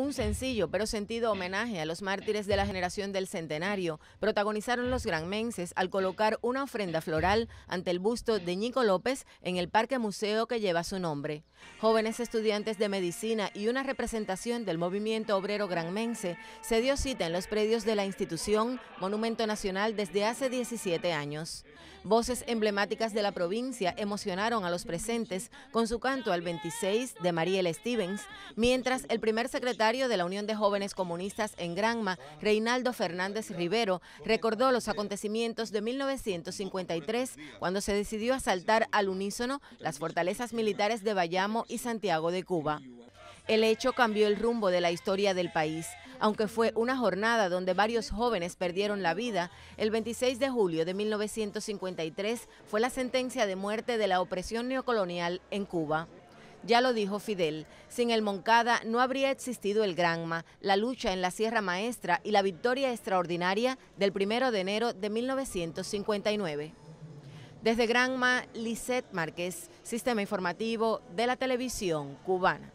Un sencillo pero sentido homenaje a los mártires de la generación del centenario protagonizaron los granmenses al colocar una ofrenda floral ante el busto de Nico López en el parque museo que lleva su nombre. Jóvenes estudiantes de medicina y una representación del movimiento obrero granmense se dio cita en los predios de la institución Monumento Nacional desde hace 17 años. Voces emblemáticas de la provincia emocionaron a los presentes con su canto al 26 de Mariel Stevens, mientras el primer secretario de la Unión de Jóvenes Comunistas en Granma, Reinaldo Fernández Rivero, recordó los acontecimientos de 1953 cuando se decidió asaltar al unísono las fortalezas militares de Bayamo y Santiago de Cuba. El hecho cambió el rumbo de la historia del país. Aunque fue una jornada donde varios jóvenes perdieron la vida, el 26 de julio de 1953 fue la sentencia de muerte de la opresión neocolonial en Cuba. Ya lo dijo Fidel, sin el Moncada no habría existido el Granma, la lucha en la Sierra Maestra y la victoria extraordinaria del 1 de enero de 1959. Desde Granma, Lisette Márquez, Sistema Informativo de la Televisión Cubana.